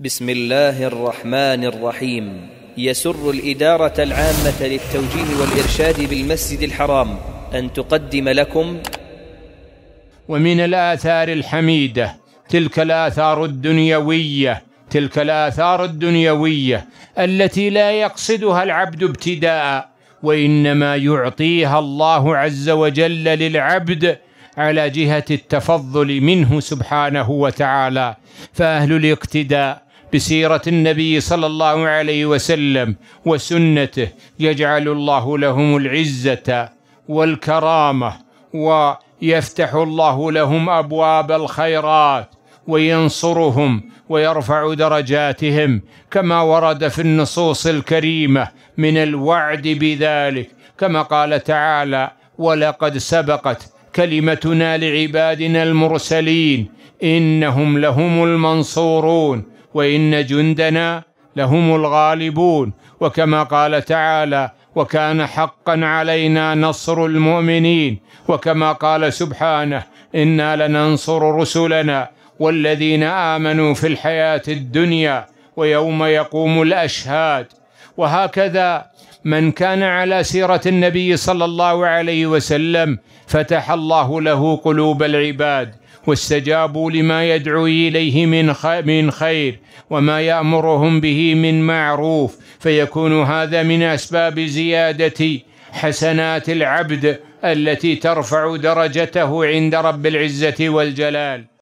بسم الله الرحمن الرحيم يسر الإدارة العامة للتوجيه والإرشاد بالمسجد الحرام أن تقدم لكم ومن الآثار الحميدة تلك الآثار الدنيوية تلك الآثار الدنيوية التي لا يقصدها العبد ابتداء وإنما يعطيها الله عز وجل للعبد على جهة التفضل منه سبحانه وتعالى فأهل الاقتداء بسيرة النبي صلى الله عليه وسلم وسنته يجعل الله لهم العزة والكرامة ويفتح الله لهم أبواب الخيرات وينصرهم ويرفع درجاتهم كما ورد في النصوص الكريمة من الوعد بذلك كما قال تعالى ولقد سبقت كلمتنا لعبادنا المرسلين إنهم لهم المنصورون وإن جندنا لهم الغالبون وكما قال تعالى وكان حقا علينا نصر المؤمنين وكما قال سبحانه إنا لننصر رسلنا والذين آمنوا في الحياة الدنيا ويوم يقوم الأشهاد وهكذا من كان على سيرة النبي صلى الله عليه وسلم فتح الله له قلوب العباد واستجابوا لما يدعو إليه من خير وما يأمرهم به من معروف فيكون هذا من أسباب زيادة حسنات العبد التي ترفع درجته عند رب العزة والجلال